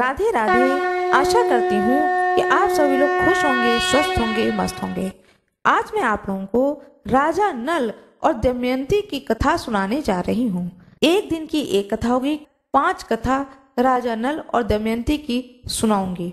राधे राधे आशा करती हूँ कि आप सभी लोग खुश होंगे स्वस्थ होंगे मस्त होंगे आज मैं आप लोगों को राजा नल और दमयंती की कथा सुनाने जा रही हूँ एक दिन की एक कथा होगी पांच कथा राजा नल और दमयंती की सुनाऊंगी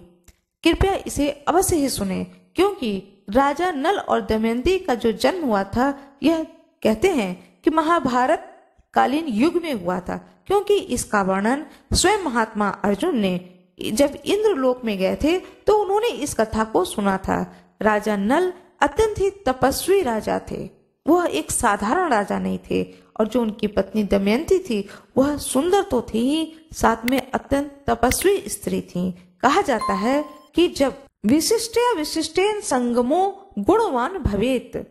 कृपया इसे अवश्य ही सुने क्योंकि राजा नल और दमयंती का जो जन्म हुआ था यह कहते हैं कि महाभारत कालीन युग में हुआ था क्योंकि इसका वर्णन स्वयं महात्मा अर्जुन ने जब इंद्र लोक में गए थे तो उन्होंने इस कथा को सुना था राजा नल अत्यंत ही तपस्वी राजा थे वह एक साधारण राजा नहीं थे और जो उनकी पत्नी दमयंती थी वह सुंदर तो थी ही साथ में अत्यंत तपस्वी स्त्री थी कहा जाता है कि जब विशिष्ट या संगमो गुणवान भवेत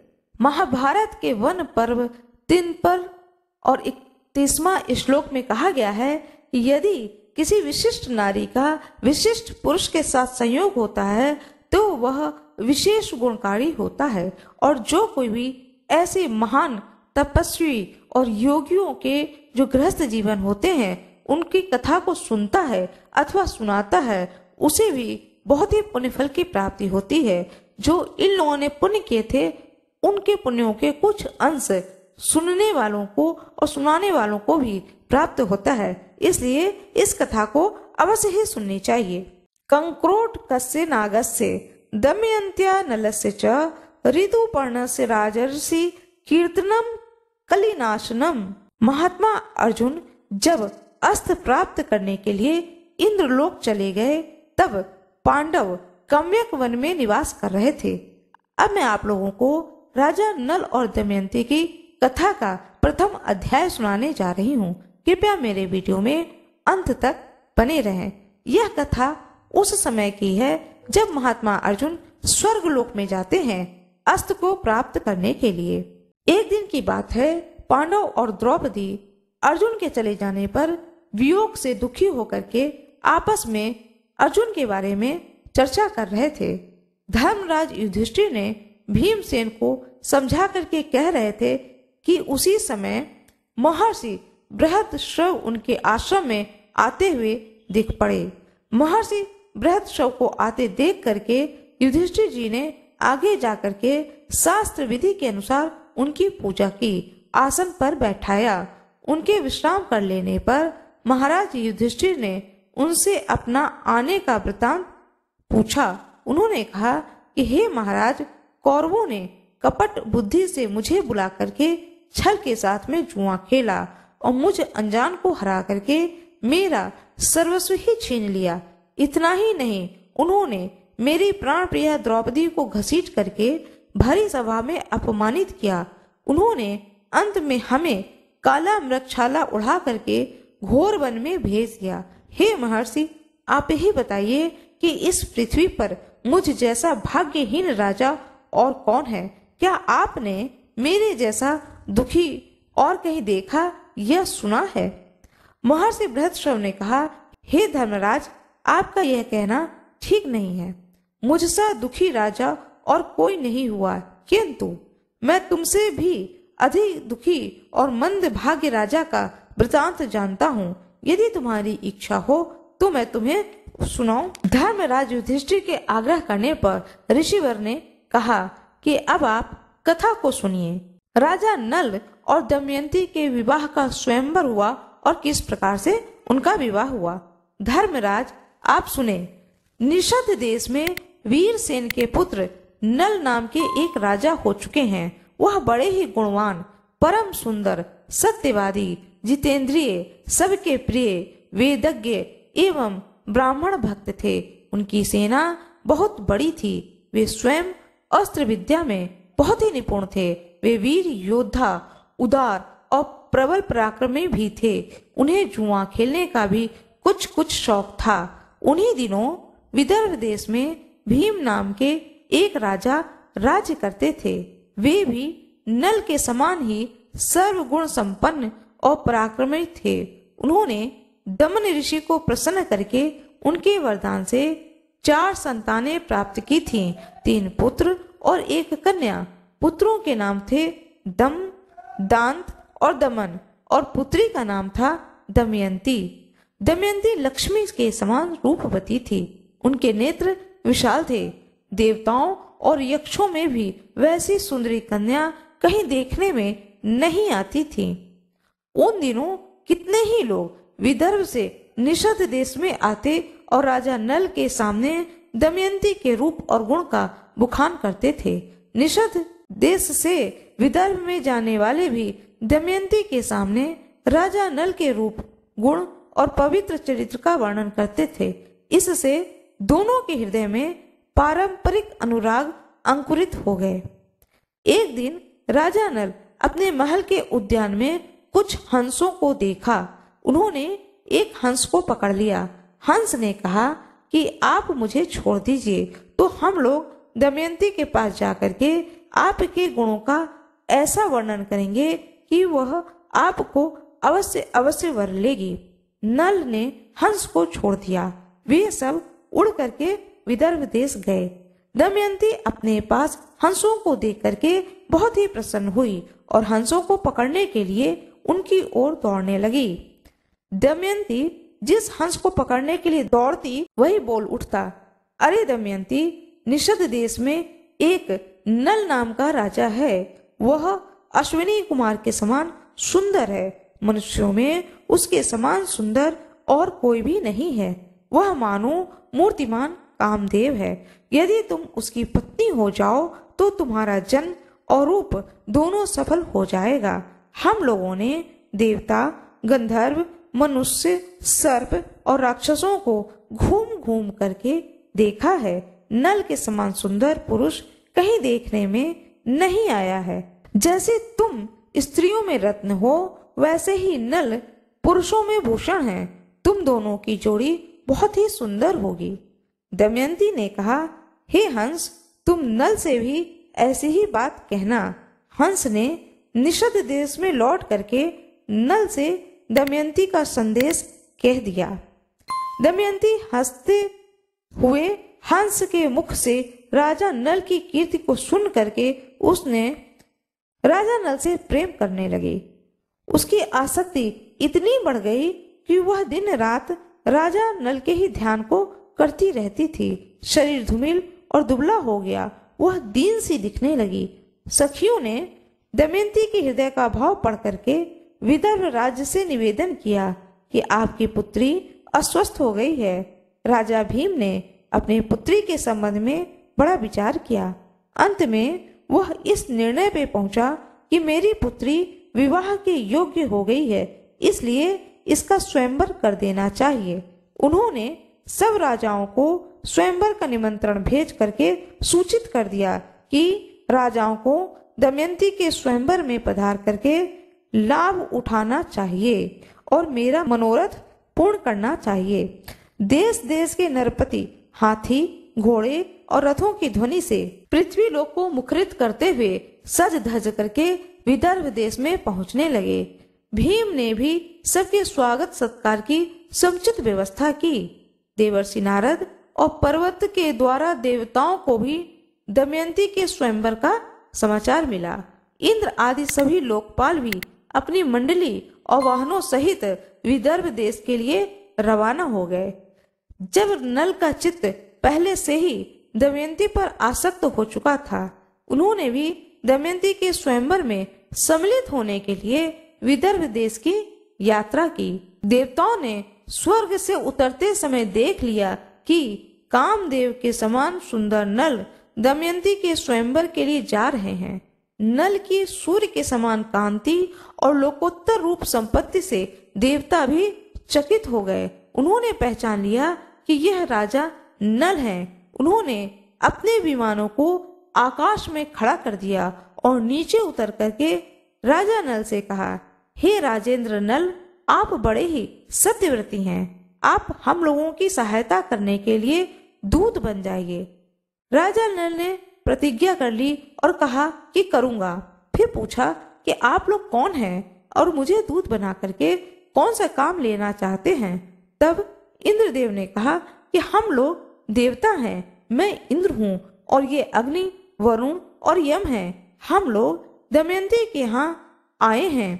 महाभारत के वन पर्व तीन पर और इकतीसवा श्लोक में कहा गया है यदि किसी विशिष्ट नारी का विशिष्ट पुरुष के साथ संयोग होता है तो वह विशेष गुणकारी होता है और जो कोई भी ऐसे महान तपस्वी और योगियों के जो गृहस्थ जीवन होते हैं उनकी कथा को सुनता है अथवा सुनाता है उसे भी बहुत ही पुण्य फल की प्राप्ति होती है जो इन लोगों ने पुण्य किए थे उनके पुण्यों के कुछ अंश सुनने वालों को और सुनाने वालों को भी प्राप्त होता है इसलिए इस कथा को अवश्य ही सुननी चाहिए कंक्रोट कस्य नागस्य दमयंत्या नलस्य च से राजर्षि कीर्तनम कलिनाशनम महात्मा अर्जुन जब अस्त्र प्राप्त करने के लिए इंद्रलोक चले गए तब पांडव कम्यक वन में निवास कर रहे थे अब मैं आप लोगों को राजा नल और दमयंती की कथा का प्रथम अध्याय सुनाने जा रही हूँ कृपया मेरे वीडियो में अंत तक बने रहें यह कथा उस समय की है जब महात्मा अर्जुन स्वर्ग लोक में जाते हैं अस्त को प्राप्त करने के लिए एक दिन की बात है पांडव और द्रौपदी अर्जुन के चले जाने पर वियोग से दुखी होकर के आपस में अर्जुन के बारे में चर्चा कर रहे थे धर्मराज युधिष्ठिर ने भीमसेन को समझा करके कह रहे थे कि उसी समय महर्षि बृहद शव उनके आश्रम में आते हुए दिख पड़े महर्षि बृहद शव को आते देख करके युधिष्ठिर जी ने आगे जा करके शास्त्र विधि के अनुसार उनकी पूजा की आसन पर बैठाया उनके विश्राम कर लेने पर महाराज युधिष्ठिर ने उनसे अपना आने का वृतांत पूछा उन्होंने कहा कि हे महाराज कौरवों ने कपट बुद्धि से मुझे बुला करके छल के साथ में जुआ खेला और मुझ अनजान को हरा करके मेरा सर्वस्व ही छीन लिया इतना ही नहीं उन्होंने मेरी प्राण प्रिया द्रौपदी को घसीट करके भरी सभा में अपमानित किया उन्होंने अंत में हमें काला मृक्षाला उड़ा करके घोर वन में भेज दिया हे महर्षि आप ही बताइए कि इस पृथ्वी पर मुझ जैसा भाग्यहीन राजा और कौन है क्या आपने मेरे जैसा दुखी और कहीं देखा यह सुना है महर्षि बृहदश्रव ने कहा हे धर्मराज आपका यह कहना ठीक नहीं है मुझसे दुखी राजा और कोई नहीं हुआ किंतु मैं तुमसे भी अधिक दुखी और मंद भाग्य राजा का वृतांत जानता हूँ यदि तुम्हारी इच्छा हो तो मैं तुम्हें सुनाऊ धर्मराज युधिष्ठिर के आग्रह करने पर ऋषिवर ने कहा कि अब आप कथा को सुनिए राजा नल और दमयंती के विवाह का स्वयंवर हुआ और किस प्रकार से उनका विवाह हुआ धर्मराज आप सुने निषद देश में वीर सेन के पुत्र नल नाम के एक राजा हो चुके हैं वह बड़े ही गुणवान परम सुंदर सत्यवादी जितेंद्रिय सबके प्रिय वेदज्ञ एवं ब्राह्मण भक्त थे उनकी सेना बहुत बड़ी थी वे स्वयं अस्त्र विद्या में बहुत ही निपुण थे वे वीर योद्धा उदार और प्रबल पराक्रमी भी थे उन्हें जुआ खेलने का भी कुछ कुछ शौक था उन्हीं दिनों विदर्भ देश में भीम नाम के एक राजा राज्य करते थे वे भी नल के समान ही सर्वगुण संपन्न और पराक्रमी थे उन्होंने दमन ऋषि को प्रसन्न करके उनके वरदान से चार संतानें प्राप्त की थीं, तीन पुत्र और एक कन्या पुत्रों के नाम थे दम दांत और दमन और पुत्री का नाम था दमयंती दमयंती लक्ष्मी के समान रूपवती थी उनके नेत्र विशाल थे देवताओं और यक्षों में भी वैसी सुंदरी कन्या कहीं देखने में नहीं आती थी उन दिनों कितने ही लोग विदर्भ से निषद देश में आते और राजा नल के सामने दमयंती के रूप और गुण का बुखान करते थे निषद देश से विदर्भ में जाने वाले भी दमयंती के सामने राजा नल के रूप गुण और पवित्र चरित्र का वर्णन करते थे इससे दोनों के हृदय में पारंपरिक अनुराग अंकुरित हो गए एक दिन राजा नल अपने महल के उद्यान में कुछ हंसों को देखा उन्होंने एक हंस को पकड़ लिया हंस ने कहा कि आप मुझे छोड़ दीजिए तो हम लोग दमयंती के पास जाकर के आपके गुणों का ऐसा वर्णन करेंगे कि वह आपको अवश्य अवश्य वर लेगी नल ने हंस को छोड़ दिया वे सब उड़ करके विदर्भ देश गए दमयंती अपने पास हंसों को देख करके बहुत ही प्रसन्न हुई और हंसों को पकड़ने के लिए उनकी ओर दौड़ने लगी दमयंती जिस हंस को पकड़ने के लिए दौड़ती वही बोल उठता अरे दमयंती निषद देश में एक नल नाम का राजा है वह अश्विनी कुमार के समान सुंदर है मनुष्यों में उसके समान सुंदर और कोई भी नहीं है वह मानो मूर्तिमान कामदेव है यदि तुम उसकी पत्नी हो जाओ तो तुम्हारा जन्म और रूप दोनों सफल हो जाएगा हम लोगों ने देवता गंधर्व मनुष्य सर्प और राक्षसों को घूम घूम करके देखा है नल के समान सुंदर पुरुष कहीं देखने में नहीं आया है जैसे तुम स्त्रियों में रत्न हो वैसे ही नल पुरुषों में भूषण है तुम दोनों की जोड़ी बहुत ही सुंदर होगी दमयंती ने कहा हे हंस तुम नल से भी ऐसी ही बात कहना हंस ने निषद देश में लौट करके नल से दमयंती का संदेश कह दिया दमयंती हंसते हुए हंस के मुख से राजा नल की कीर्ति को सुन करके उसने राजा नल से प्रेम करने लगी उसकी आसक्ति इतनी बढ़ गई कि वह दिन रात राजा नल के ही ध्यान को करती रहती थी शरीर धूमिल और दुबला हो गया वह दीन सी दिखने लगी सखियों ने दमयंती के हृदय का भाव पढ़ करके विदर्भ राज्य से निवेदन किया कि आपकी पुत्री अस्वस्थ हो गई है राजा भीम ने अपनी पुत्री के संबंध में बड़ा विचार किया अंत में वह इस निर्णय पे पहुंचा कि मेरी पुत्री विवाह के योग्य हो गई है इसलिए इसका स्वयंवर कर देना चाहिए उन्होंने सब राजाओं को स्वयंवर का निमंत्रण भेज करके सूचित कर दिया कि राजाओं को दमयंती के स्वयंवर में पधार करके लाभ उठाना चाहिए और मेरा मनोरथ पूर्ण करना चाहिए देश देश के नरपति हाथी घोड़े और रथों की ध्वनि से पृथ्वी लोक को मुखरित करते हुए सज धज करके विदर्भ देश में पहुंचने लगे भीम ने भी सबके स्वागत सत्कार की समुचित व्यवस्था की देवर्षि नारद और पर्वत के द्वारा देवताओं को भी दमयंती के स्वयंवर का समाचार मिला इंद्र आदि सभी लोकपाल भी अपनी मंडली और वाहनों सहित विदर्भ देश के लिए रवाना हो गए जब नल का चित्त पहले से ही दमयंती पर आसक्त हो चुका था उन्होंने भी दमयंती के स्वयंवर में सम्मिलित होने के लिए विदर्भ देश की यात्रा की देवताओं ने स्वर्ग से उतरते समय देख लिया कि कामदेव के समान सुंदर नल दमयंती के स्वयंवर के लिए जा रहे हैं नल की सूर्य के समान कांति और लोकोत्तर रूप संपत्ति से देवता भी चकित हो गए उन्होंने पहचान लिया कि यह राजा नल है उन्होंने अपने विमानों को आकाश में खड़ा कर दिया और नीचे उतर करके राजा नल से कहा हे राजेंद्र नल आप बड़े ही सत्यव्रती हैं आप हम लोगों की सहायता करने के लिए दूत बन जाइए राजा नल ने प्रतिज्ञा कर ली और कहा कि करूँगा फिर पूछा कि आप लोग कौन हैं और मुझे दूत बना करके कौन सा काम लेना चाहते हैं तब इंद्रदेव ने कहा कि हम लोग देवता हैं मैं इंद्र हूँ और ये अग्नि वरुण और यम हैं हम लोग दमयंती के यहाँ आए हैं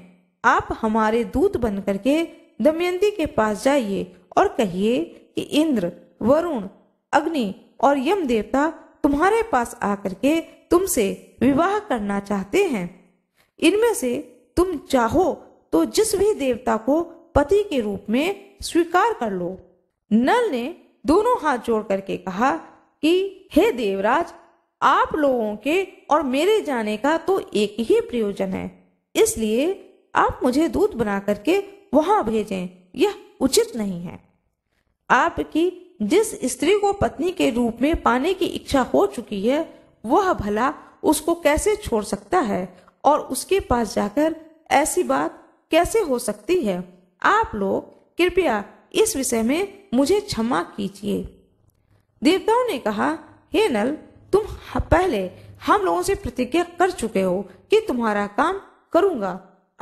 आप हमारे दूत बन करके दमयंती के पास जाइए और कहिए कि इंद्र वरुण अग्नि और यम देवता तुम्हारे पास आकर के तुमसे विवाह करना चाहते हैं इनमें से तुम चाहो तो जिस भी देवता को पति के रूप में स्वीकार कर लो नल ने दोनों हाथ जोड़ करके कहा कि हे देवराज आप लोगों के और मेरे जाने का तो एक ही प्रयोजन है इसलिए आप मुझे दूध बना करके वहां भेजें यह उचित नहीं है आपकी जिस स्त्री को पत्नी के रूप में पाने की इच्छा हो चुकी है वह भला उसको कैसे छोड़ सकता है और उसके पास जाकर ऐसी बात कैसे हो सकती है आप लोग कृपया इस विषय में मुझे क्षमा कीजिए देवताओं ने कहा हे नल तुम पहले हम लोगों से प्रतिज्ञा कर चुके हो कि तुम्हारा काम करूंगा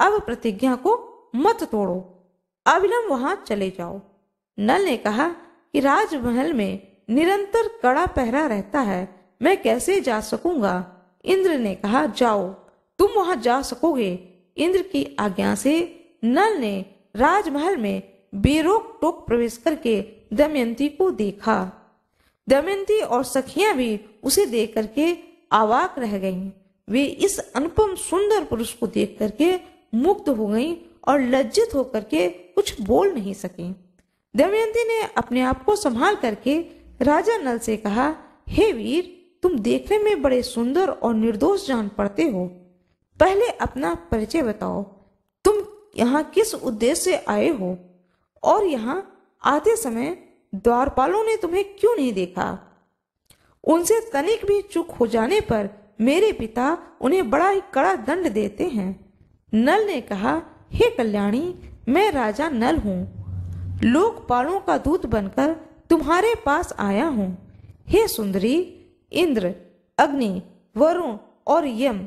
अब प्रतिज्ञा को मत तोड़ो अविलंब वहां चले जाओ नल ने कहा कि राजमहल में निरंतर कड़ा पहरा रहता है मैं कैसे जा सकूंगा इंद्र ने कहा जाओ तुम वहां जा सकोगे इंद्र की आज्ञा से नल ने राजमहल में बेरोक टोक प्रवेश करके दमयंती को देखा दमयंती और सखियां भी उसे देख करके आवाक रह गईं। वे इस अनुपम सुंदर पुरुष को देख करके मुक्त हो गईं और लज्जित होकर के कुछ बोल नहीं सकी दमयंती ने अपने आप को संभाल करके राजा नल से कहा हे hey वीर तुम देखने में बड़े सुंदर और निर्दोष जान पड़ते हो पहले अपना परिचय बताओ यहाँ किस उद्देश्य से आए हो और यहाँ आते समय द्वारपालों ने तुम्हें क्यों नहीं देखा उनसे तनिक भी चुक हो जाने पर मेरे पिता उन्हें बड़ा ही कड़ा दंड देते हैं नल ने कहा हे कल्याणी मैं राजा नल हूँ लोकपालों का दूत बनकर तुम्हारे पास आया हूँ हे सुंदरी इंद्र अग्नि वरुण और यम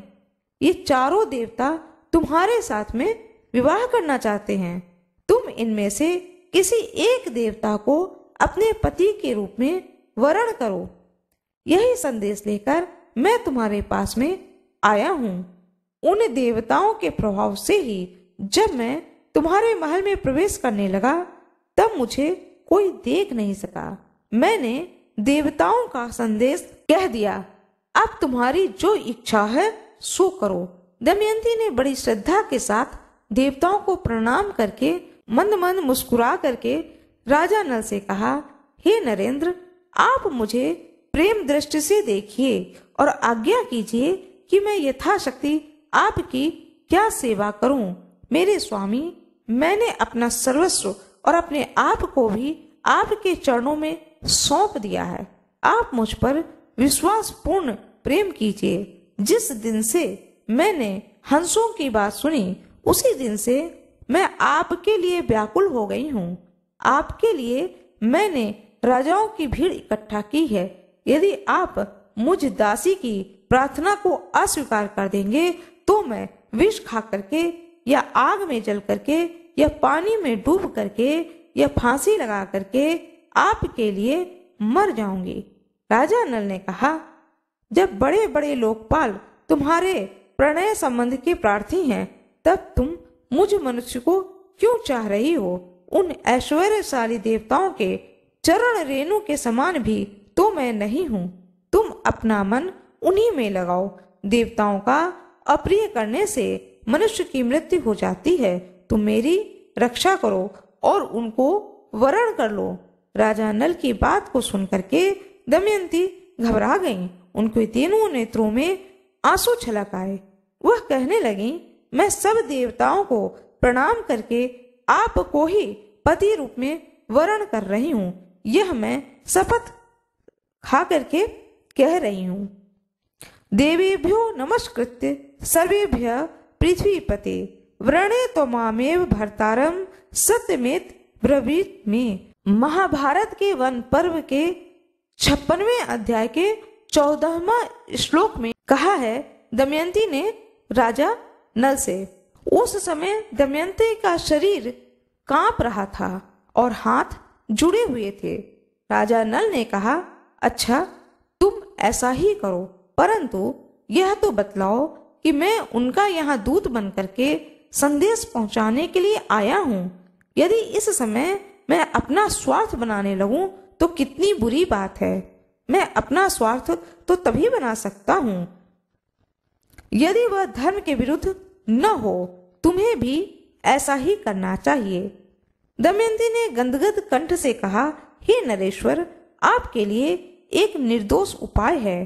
ये चारों देवता तुम्हारे साथ में विवाह करना चाहते हैं तुम इनमें से किसी एक देवता को अपने पति के रूप में वरण करो यही संदेश लेकर मैं तुम्हारे पास में आया हूँ उन देवताओं के प्रभाव से ही जब मैं तुम्हारे महल में प्रवेश करने लगा तब मुझे कोई देख नहीं सका मैंने देवताओं का संदेश कह दिया अब तुम्हारी जो इच्छा है सो करो दमयंती ने बड़ी श्रद्धा के साथ देवताओं को प्रणाम करके मंद मंद मुस्कुरा करके राजा नल से कहा हे नरेंद्र आप मुझे प्रेम दृष्टि से देखिए और आज्ञा कीजिए कि मैं यथाशक्ति आपकी क्या सेवा करूं मेरे स्वामी मैंने अपना सर्वस्व और अपने आप को भी आपके चरणों में सौंप दिया है आप मुझ पर विश्वास पूर्ण प्रेम कीजिए जिस दिन से मैंने हंसों की बात सुनी उसी दिन से मैं आपके लिए व्याकुल हो गई हूँ आपके लिए मैंने राजाओं की भीड़ इकट्ठा की है यदि आप मुझ दासी की प्रार्थना को अस्वीकार कर देंगे तो मैं विष खा करके या आग में जल करके या पानी में डूब करके या फांसी लगा करके आपके लिए मर जाऊंगी राजा नल ने कहा जब बड़े बड़े लोकपाल तुम्हारे प्रणय संबंध के प्रार्थी हैं तब तुम मुझ मनुष्य को क्यों चाह रही हो उन ऐश्वर्यशाली देवताओं के चरण रेणु के समान भी तो मैं नहीं हूँ तुम अपना मन उन्हीं में लगाओ देवताओं का अप्रिय करने से मनुष्य की मृत्यु हो जाती है तुम मेरी रक्षा करो और उनको वरण कर लो राजा नल की बात को सुन करके दमयंती घबरा गईं उनके तीनों नेत्रों में आंसू छलक आए वह कहने लगी मैं सब देवताओं को प्रणाम करके आपको ही पति रूप में वर्ण कर रही हूँ यह मैं शपथ खा करके कह रही हूँ देवीभ्यो नमस्कृत सर्वेभ्य पृथ्वीपते व्रणे तो मामेव भरतारम सत्यमेत ब्रवीत में महाभारत के वन पर्व के छप्पनवे अध्याय के चौदहवा श्लोक में कहा है दमयंती ने राजा नल से उस समय दमयंती का शरीर कांप रहा था और हाथ जुड़े हुए थे राजा नल ने कहा अच्छा तुम ऐसा ही करो परंतु यह तो बतलाओ कि मैं उनका यहाँ दूत बन करके संदेश पहुंचाने के लिए आया हूँ यदि इस समय मैं अपना स्वार्थ बनाने लगूं तो कितनी बुरी बात है मैं अपना स्वार्थ तो तभी बना सकता हूँ यदि वह धर्म के विरुद्ध न हो तुम्हें भी ऐसा ही करना चाहिए दमयंती ने गंदगद कंठ से कहा हे नरेश्वर आपके लिए एक निर्दोष उपाय है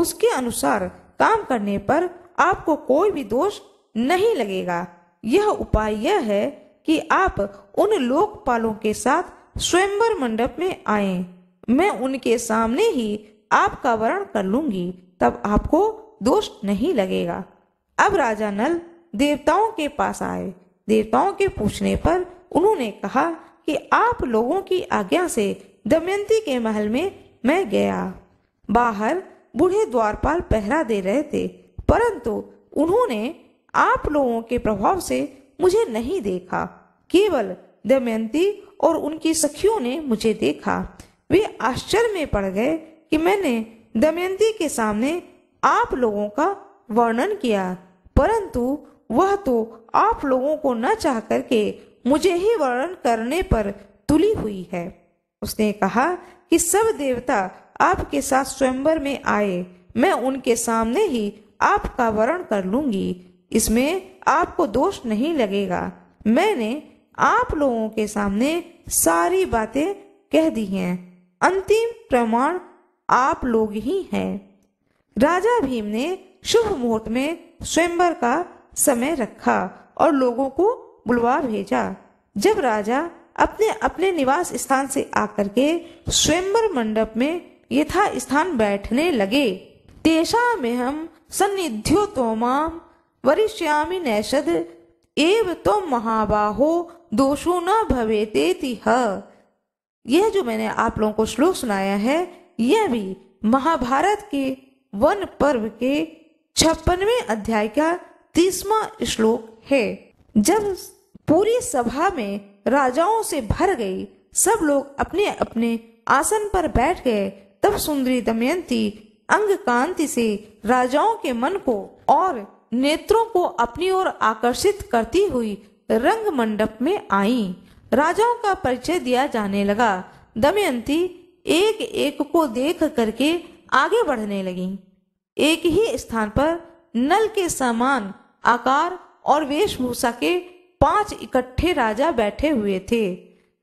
उसके अनुसार काम करने पर आपको कोई भी दोष नहीं लगेगा यह उपाय यह है कि आप उन लोकपालों के साथ स्वयंवर मंडप में आए मैं उनके सामने ही आपका वर्ण कर लूंगी तब आपको दोष नहीं लगेगा अब राजा नल देवताओं के पास आए देवताओं के पूछने पर उन्होंने कहा कि आप लोगों की आज्ञा से दमयंती के महल में मैं गया बाहर बूढ़े द्वारपाल पहरा दे रहे थे परंतु उन्होंने आप लोगों के प्रभाव से मुझे नहीं देखा केवल दमयंती और उनकी सखियों ने मुझे देखा वे आश्चर्य में पड़ गए कि मैंने दमयंती के सामने आप लोगों का वर्णन किया परंतु वह तो आप लोगों को न चाह करके मुझे ही वर्णन करने पर तुली हुई है उसने कहा कि सब देवता आपके साथ स्वयंवर में आए मैं उनके सामने ही आपका वर्ण कर लूंगी इसमें आपको दोष नहीं लगेगा मैंने आप लोगों के सामने सारी बातें कह दी हैं अंतिम प्रमाण आप लोग ही हैं राजा भीम ने शुभ मुहूर्त में स्वयंवर का समय रखा और लोगों को बुलवा भेजा जब राजा अपने अपने निवास स्थान से आकर के स्वयंवर मंडप में यथा स्थान बैठने लगे तेषा में हम सन्निध्यो तो माम वरिष्यामी नैषद एव तो महाबाहो दोषो न भवेते तिह यह जो मैंने आप लोगों को श्लोक सुनाया है यह भी महाभारत के वन पर्व के छप्पनवे अध्याय का तीसवा श्लोक है जब पूरी सभा में राजाओं से भर गई सब लोग अपने अपने आसन पर बैठ गए तब सुंदरी दमयंती अंग कांति से राजाओं के मन को और नेत्रों को अपनी ओर आकर्षित करती हुई रंग मंडप में आई राजाओं का परिचय दिया जाने लगा दमयंती एक एक को देख करके आगे बढ़ने लगी एक ही स्थान पर नल के समान आकार और वेशभूषा के पांच इकट्ठे राजा बैठे हुए थे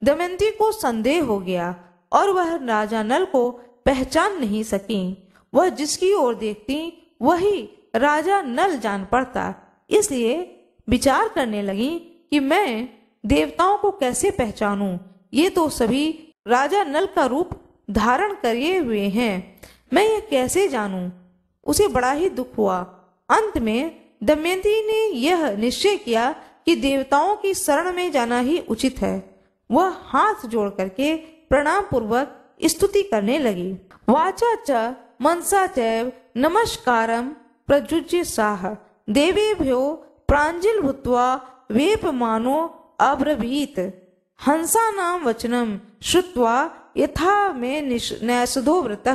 दमयंती को संदेह हो गया और वह राजा नल को पहचान नहीं सकी वह जिसकी ओर देखती वही राजा नल जान पड़ता इसलिए विचार करने लगी कि मैं देवताओं को कैसे पहचानूं? ये तो सभी राजा नल का रूप धारण करिए हुए हैं मैं ये कैसे जानूं? उसे बड़ा ही दुख हुआ अंत में दमयंती ने यह निश्चय किया कि देवताओं की शरण में जाना ही उचित है वह हाथ जोड़ करके प्रणाम पूर्वक स्तुति करने लगी वाचा च मनसा चैव नमस्कार प्रजुज्य साह भ्यो प्राजिल भूतवा वेप मानो अब्रवीत नाम वचनम श्रुत्वा यथा में नैसधो व्रत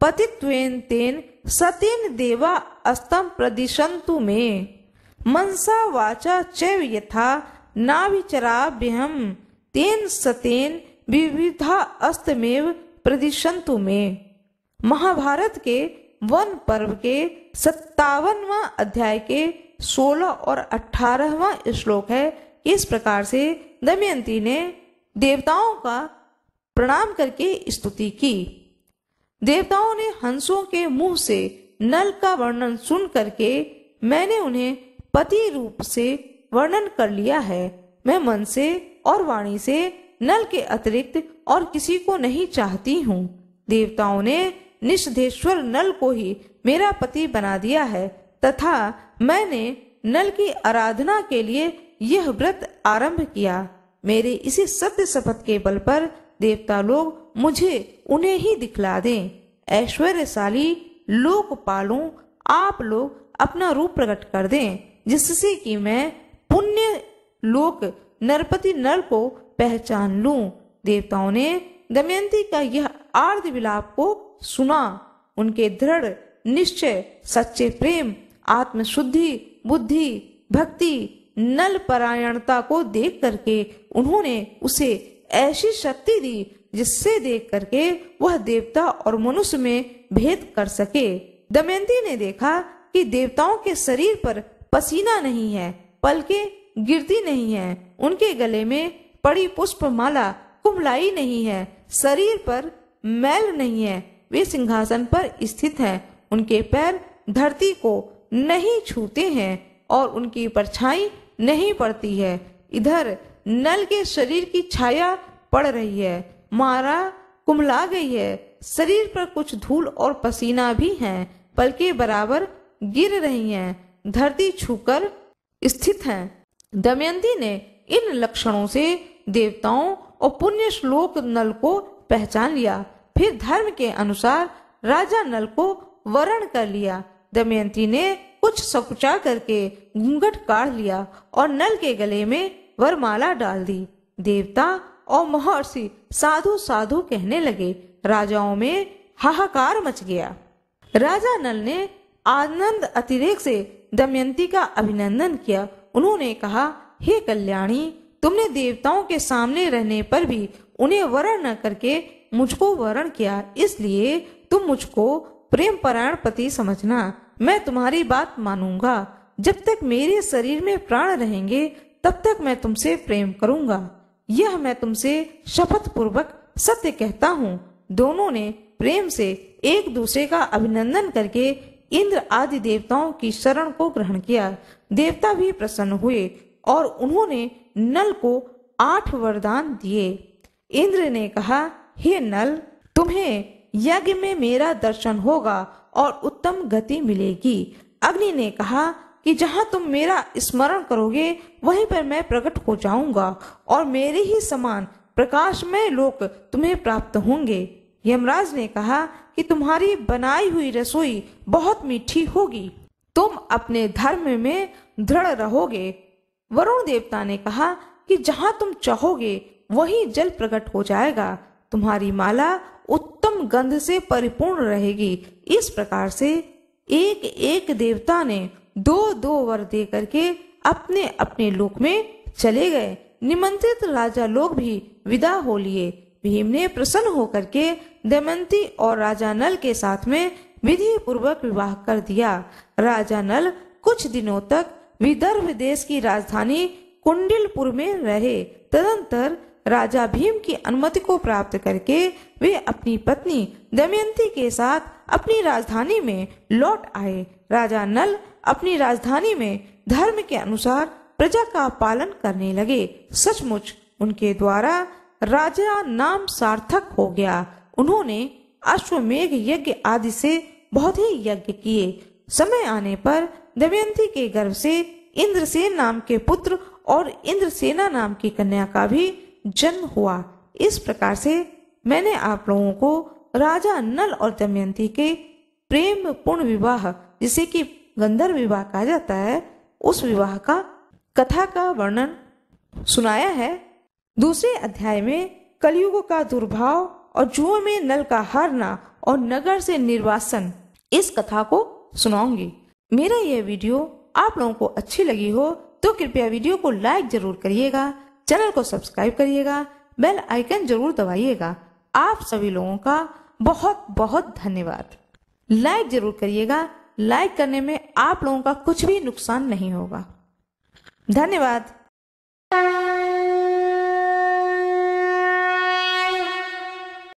पतित्वेन तेन सतीन देवा अस्तम प्रदिशंतु मे मनसा वाचा चैव यथा बिहम तेन सतेन विविधा अस्तमेव प्रदिशंतु मे महाभारत के वन पर्व के सत्तावनवा अध्याय के सोलह और अठारहवा श्लोक है इस प्रकार से दमयंती ने देवताओं का प्रणाम करके स्तुति की देवताओं ने हंसों के मुंह से नल का वर्णन सुन करके मैंने उन्हें पति रूप से वर्णन कर लिया है मैं मन से और वाणी से नल के अतिरिक्त और किसी को नहीं चाहती हूँ देवताओं ने निषधेश्वर नल को ही मेरा पति बना दिया है तथा मैंने नल की आराधना के लिए यह व्रत आरंभ किया मेरे इसी सत्य शपथ के बल पर देवता लोग मुझे उन्हें ही दिखला दें ऐश्वर्यशाली लोकपालों आप लोग अपना रूप प्रकट कर दें जिससे कि मैं पुण्य लोक नरपति नर को पहचान लूं देवताओं ने दमयंती का यह आर्द विलाप को सुना उनके दृढ़ निश्चय सच्चे प्रेम आत्मशुद्धि बुद्धि भक्ति नल परायणता को देख करके उन्होंने उसे ऐसी शक्ति दी जिससे देख करके वह देवता और मनुष्य में भेद कर सके दमयंती ने देखा कि देवताओं के शरीर पर पसीना नहीं है पलके गिरती नहीं है उनके गले में पड़ी पुष्प माला कुमलाई नहीं है शरीर पर मैल नहीं है वे सिंहासन पर स्थित हैं उनके पैर धरती को नहीं छूते हैं और उनकी परछाई नहीं पड़ती है इधर नल के शरीर की छाया पड़ रही है मारा कुमला गई है शरीर पर कुछ धूल और पसीना भी है पलके बराबर गिर रही हैं धरती छूकर स्थित हैं दमयंती ने इन लक्षणों से देवताओं और पुण्य श्लोक नल को पहचान लिया फिर धर्म के अनुसार राजा नल को वरण कर लिया दमयंती ने कुछ सकुचा करके घूंघट काढ़ लिया और नल के गले में वरमाला डाल दी देवता और महर्षि साधु साधु कहने लगे राजाओं में हाहाकार मच गया राजा नल ने आनंद अतिरेक से दमयंती का अभिनंदन किया उन्होंने कहा हे कल्याणी तुमने देवताओं के सामने रहने पर भी उन्हें वरण न करके मुझको वरण किया इसलिए तुम मुझको प्रेम परायण पति समझना मैं तुम्हारी बात मानूंगा जब तक मेरे शरीर में प्राण रहेंगे तब तक मैं तुमसे प्रेम करूंगा यह मैं तुमसे शपथ पूर्वक सत्य कहता हूँ दोनों ने प्रेम से एक दूसरे का अभिनंदन करके इंद्र आदि देवताओं की शरण को ग्रहण किया देवता भी प्रसन्न हुए और उन्होंने नल को आठ वरदान दिए इंद्र ने कहा हे नल तुम्हें यज्ञ में मेरा दर्शन होगा और उत्तम गति मिलेगी अग्नि ने कहा कि जहाँ तुम मेरा स्मरण करोगे वहीं पर मैं प्रकट हो जाऊंगा और मेरे ही समान प्रकाशमय लोक तुम्हें प्राप्त होंगे यमराज ने कहा कि तुम्हारी बनाई हुई रसोई बहुत मीठी होगी तुम अपने धर्म में दृढ़ रहोगे वरुण देवता ने कहा कि जहाँ तुम चाहोगे वहीं जल प्रकट हो जाएगा तुम्हारी माला उत्तम गंध से परिपूर्ण रहेगी इस प्रकार से एक एक देवता ने दो दो वर दे करके अपने अपने लोक में चले गए निमंत्रित राजा लोग भी विदा हो लिए भीम ने प्रसन्न होकर के दमंती और राजा नल के साथ में विधि पूर्वक विवाह कर दिया राजा नल कुछ दिनों तक विदर्भ देश की राजधानी कुंडिलपुर में रहे तदंतर राजा भीम की अनुमति को प्राप्त करके वे अपनी पत्नी दमयंती के साथ अपनी राजधानी में लौट आए राजा नल अपनी राजधानी में धर्म के अनुसार प्रजा का पालन करने लगे सचमुच उनके द्वारा राजा नाम सार्थक हो गया उन्होंने अश्वमेघ यज्ञ आदि से बहुत ही यज्ञ किए समय आने पर दमयंती के गर्भ से इंद्रसेन नाम के पुत्र और इंद्रसेना नाम की कन्या का भी जन्म हुआ इस प्रकार से मैंने आप लोगों को राजा नल और दमयंती के प्रेम पूर्ण विवाह जिसे की गंधर्व विवाह कहा जाता है उस विवाह का कथा का वर्णन सुनाया है दूसरे अध्याय में कलयुग का दुर्भाव और जुओं में नल का हारना और नगर से निर्वासन इस कथा को सुनाऊंगी मेरा यह वीडियो आप लोगों को अच्छी लगी हो तो कृपया वीडियो को लाइक जरूर करिएगा चैनल को सब्सक्राइब करिएगा बेल आइकन जरूर दबाइएगा आप सभी लोगों का बहुत बहुत धन्यवाद लाइक जरूर करिएगा लाइक करने में आप लोगों का कुछ भी नुकसान नहीं होगा धन्यवाद